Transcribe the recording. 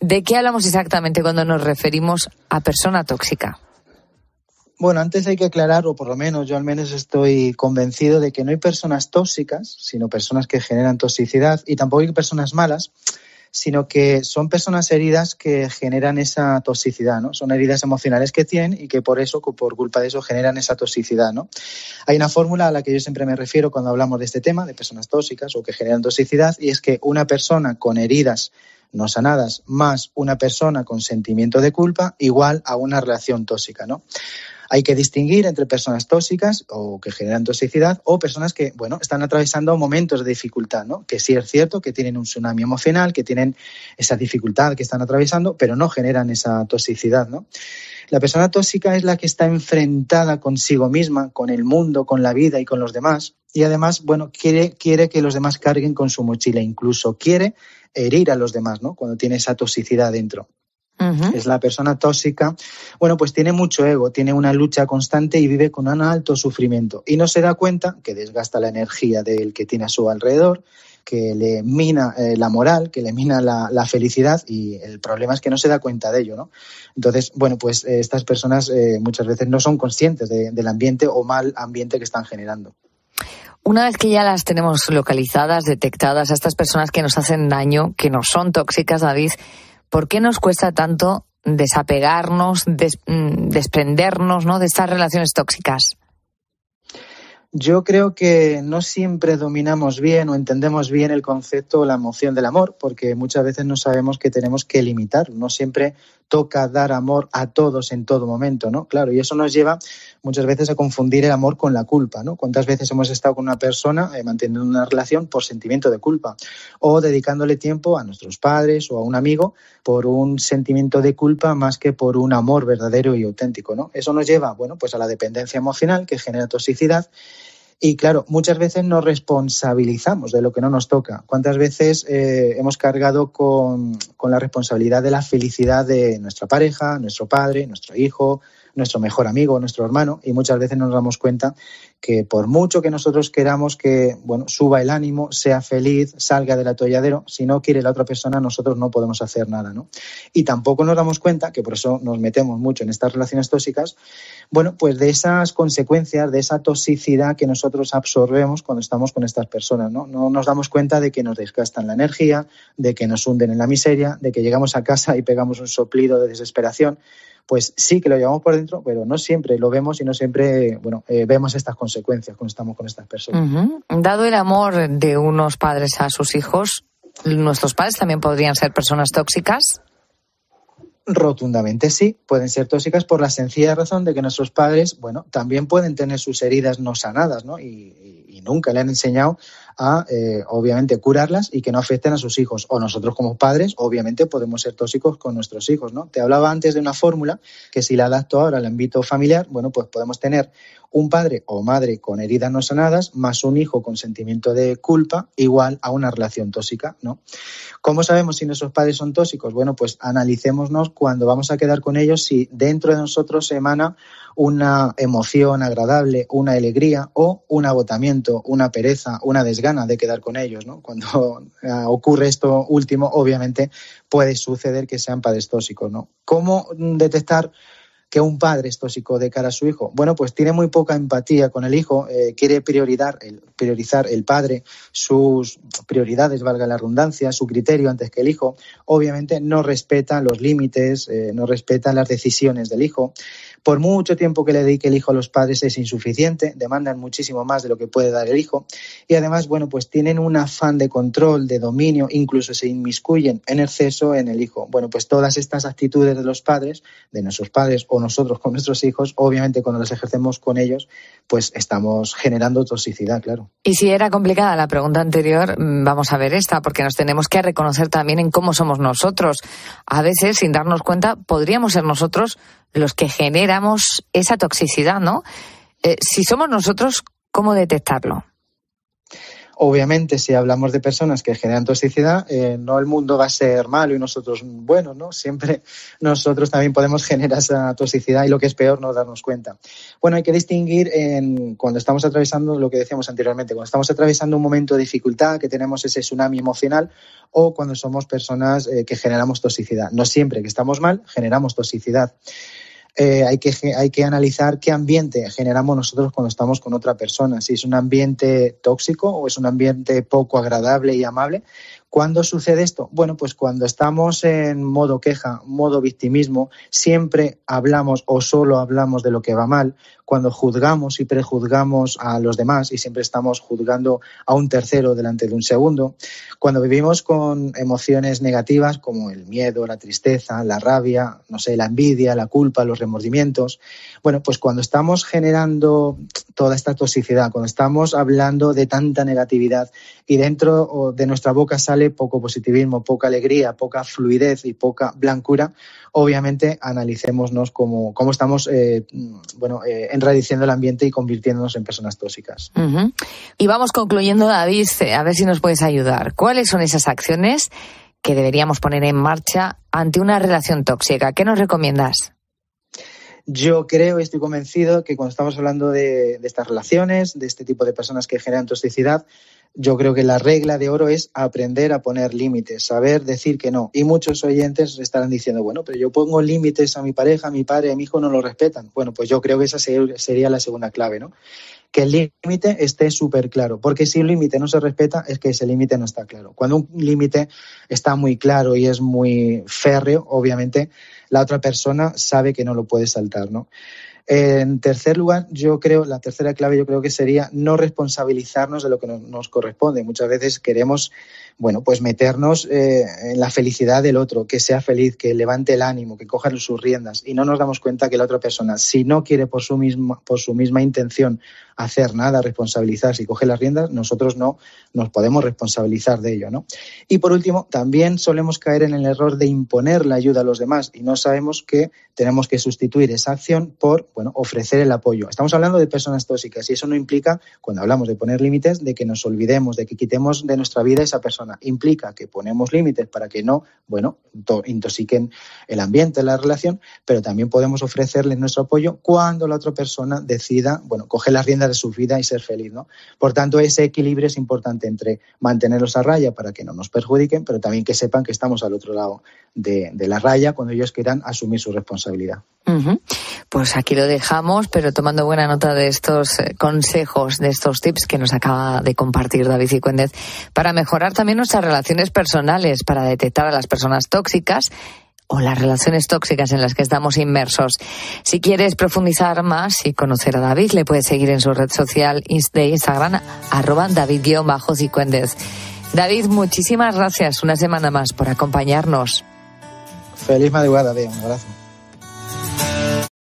¿De qué hablamos exactamente cuando nos referimos a persona tóxica? Bueno, antes hay que aclarar, o por lo menos yo al menos estoy convencido de que no hay personas tóxicas, sino personas que generan toxicidad, y tampoco hay personas malas, sino que son personas heridas que generan esa toxicidad, ¿no? Son heridas emocionales que tienen y que por eso, por culpa de eso, generan esa toxicidad, ¿no? Hay una fórmula a la que yo siempre me refiero cuando hablamos de este tema, de personas tóxicas o que generan toxicidad, y es que una persona con heridas no sanadas más una persona con sentimiento de culpa igual a una relación tóxica, ¿no? Hay que distinguir entre personas tóxicas o que generan toxicidad o personas que, bueno, están atravesando momentos de dificultad, ¿no? Que sí es cierto que tienen un tsunami emocional, que tienen esa dificultad que están atravesando, pero no generan esa toxicidad, ¿no? La persona tóxica es la que está enfrentada consigo misma, con el mundo, con la vida y con los demás. Y además, bueno, quiere, quiere que los demás carguen con su mochila, incluso quiere herir a los demás, ¿no? Cuando tiene esa toxicidad dentro. Es la persona tóxica. Bueno, pues tiene mucho ego, tiene una lucha constante y vive con un alto sufrimiento. Y no se da cuenta que desgasta la energía del que tiene a su alrededor, que le mina eh, la moral, que le mina la, felicidad y el problema es que no se da cuenta de ello, ¿no? Entonces, bueno, pues eh, estas personas eh, muchas veces no son conscientes del ambiente o mal ambiente que están generando. Una vez que ya las tenemos localizadas, detectadas, a estas personas que nos hacen daño, que no son tóxicas, David, ¿por qué nos cuesta tanto desapegarnos, mm, desprendernos ¿no? de estas relaciones tóxicas? Yo creo que no siempre dominamos bien o entendemos bien el concepto o la emoción del amor, porque muchas veces no sabemos que tenemos que limitar. No siempre toca dar amor a todos en todo momento, ¿no? Claro, y eso nos lleva muchas veces a confundir el amor con la culpa, ¿no? ¿Cuántas veces hemos estado con una persona eh, manteniendo una relación por sentimiento de culpa o dedicándole tiempo a nuestros padres o a un amigo por un sentimiento de culpa más que por un amor verdadero y auténtico, ¿no? Eso nos lleva, bueno, pues a la dependencia emocional que genera toxicidad y claro, muchas veces nos responsabilizamos de lo que no nos toca. ¿Cuántas veces eh, hemos cargado con la responsabilidad de la felicidad de nuestra pareja, nuestro padre, nuestro hijo, nuestro mejor amigo, nuestro hermano, y muchas veces nos damos cuenta que por mucho que nosotros queramos que bueno, suba el ánimo, sea feliz, salga del atolladero, si no quiere la otra persona, nosotros no podemos hacer nada, ¿no? Y tampoco nos damos cuenta, que por eso nos metemos mucho en estas relaciones tóxicas, bueno, pues de esas consecuencias, de esa toxicidad que nosotros absorbemos cuando estamos con estas personas, ¿no? No nos damos cuenta de que nos desgastan la energía, de que nos hunden en la miseria, de que llegamos a casa y pegamos un soplido de desesperación pues sí que lo llevamos por dentro, pero no siempre lo vemos y no siempre, bueno, eh, vemos estas consecuencias cuando estamos con estas personas. Dado el amor de unos padres a sus hijos, ¿nuestros padres también podrían ser personas tóxicas? Rotundamente sí, pueden ser tóxicas por la sencilla razón de que nuestros padres, bueno, también pueden tener sus heridas no sanadas, ¿no? y nunca le han enseñado a, eh, obviamente, curarlas y que no afecten a sus hijos. O nosotros como padres, obviamente, podemos ser tóxicos con nuestros hijos, ¿no? Te hablaba antes de una fórmula que si la adapto ahora al ámbito familiar, bueno, pues podemos tener un padre o madre con heridas no sanadas más un hijo con sentimiento de culpa igual a una relación tóxica, ¿no? ¿Cómo sabemos si nuestros padres son tóxicos? Bueno, pues analicémonos cuando vamos a quedar con ellos si dentro de nosotros se emana una emoción agradable, una alegría o un agotamiento, una pereza, una desgracia de quedar con ellos, Cuando eh, ocurre esto último, obviamente puede suceder que sean padres tóxicos, ¿Cómo detectar que un padre es tóxico de cara a su hijo? Bueno, pues tiene muy poca empatía con el hijo, eh, quiere priorizar el, priorizar el padre, sus prioridades, valga la redundancia, su criterio antes que el hijo. Obviamente no respeta los límites, eh, no respeta las decisiones del hijo. Por mucho tiempo que le dedique el hijo a los padres es insuficiente, demandan muchísimo más de lo que puede dar el hijo y además, bueno, pues tienen un afán de control, de dominio, incluso se inmiscuyen en exceso en el hijo. Bueno, pues todas estas actitudes de los padres, de nuestros padres o nosotros con nuestros hijos, obviamente cuando las ejercemos con ellos, pues estamos generando toxicidad, claro. Y si era complicada la pregunta anterior, mm, vamos a ver esta, porque nos tenemos que reconocer también en cómo somos nosotros. A veces, sin darnos cuenta, podríamos ser nosotros los que generamos esa toxicidad, ¿no? Eh, si somos nosotros, ¿cómo detectarlo? Obviamente, si hablamos de personas que generan toxicidad, eh, no el mundo va a ser malo y nosotros bueno, ¿no? Siempre nosotros también podemos generar esa toxicidad y lo que es peor, no darnos cuenta. Bueno, hay que distinguir en, cuando estamos atravesando lo que decíamos anteriormente, cuando estamos atravesando un momento de dificultad, que tenemos ese tsunami emocional, o cuando somos personas eh, que generamos toxicidad. No siempre que estamos mal, generamos toxicidad. Eh, hay, que, hay que analizar qué ambiente generamos nosotros cuando estamos con otra persona, si es un ambiente tóxico o es un ambiente poco agradable y amable ¿Cuándo sucede esto? Bueno, pues cuando estamos en modo queja, modo victimismo, siempre hablamos o solo hablamos de lo que va mal, cuando juzgamos y prejuzgamos a los demás y siempre estamos juzgando a un tercero delante de un segundo, cuando vivimos con emociones negativas como el miedo, la tristeza, la rabia, no sé, la envidia, la culpa, los remordimientos, bueno, pues cuando estamos generando toda esta toxicidad, cuando estamos hablando de tanta negatividad y dentro de nuestra boca sale poco positivismo, poca alegría, poca fluidez y poca blancura, obviamente analicémonos cómo, cómo estamos eh, bueno, eh, enradiciendo el ambiente y convirtiéndonos en personas tóxicas. Y vamos concluyendo, David, eh, a ver si nos puedes ayudar. ¿Cuáles son esas acciones que deberíamos poner en marcha ante una relación tóxica? ¿Qué nos recomiendas? Yo creo y estoy convencido que cuando estamos hablando de, estas relaciones, de este tipo de personas que generan toxicidad, yo creo que la regla de oro es aprender a poner límites, saber decir que no. Y muchos oyentes estarán diciendo, bueno, pero yo pongo límites a mi pareja, a mi padre, a mi hijo no lo respetan. Bueno, pues yo creo que esa sería la segunda clave, ¿no? Que el límite esté súper claro, porque si el límite no se respeta es que ese límite no está claro. Cuando un límite está muy claro y es muy férreo, obviamente la otra persona sabe que no lo puede saltar, ¿no? En tercer lugar, yo creo, la tercera clave yo creo que sería no responsabilizarnos de lo que nos, corresponde. Muchas veces queremos, bueno, pues meternos eh, en la felicidad del otro, que sea feliz, que levante el ánimo, que coja sus riendas y no nos damos cuenta que la otra persona, si no quiere por su misma, por su misma intención hacer nada, responsabilizarse y coge las riendas, nosotros no nos podemos responsabilizar de ello, ¿no? Y por último, también solemos caer en el error de imponer la ayuda a los demás y no sabemos que tenemos que sustituir esa acción por bueno, ofrecer el apoyo. Estamos hablando de personas tóxicas y eso no implica, cuando hablamos de poner límites, de que nos olvidemos, de que quitemos de nuestra vida a esa persona. Implica que ponemos límites para que no, bueno, intoxiquen el ambiente, la relación, pero también podemos ofrecerles nuestro apoyo cuando la otra persona decida, bueno, coger las riendas de su vida y ser feliz, ¿no? Por tanto, ese equilibrio es importante entre mantenerlos a raya para que no nos perjudiquen, pero también que sepan que estamos al otro lado de, la raya cuando ellos quieran asumir su responsabilidad. Pues aquí lo dejamos, pero tomando buena nota de estos eh, consejos, de estos tips que nos acaba de compartir David Cicuéndez, para mejorar también nuestras relaciones personales, para detectar a las personas tóxicas o las relaciones tóxicas en las que estamos inmersos. Si quieres profundizar más y conocer a David, le puedes seguir en su red social de Instagram, arroba david cicuendez David, muchísimas gracias una semana más por acompañarnos. Feliz madrugada, David, Un abrazo.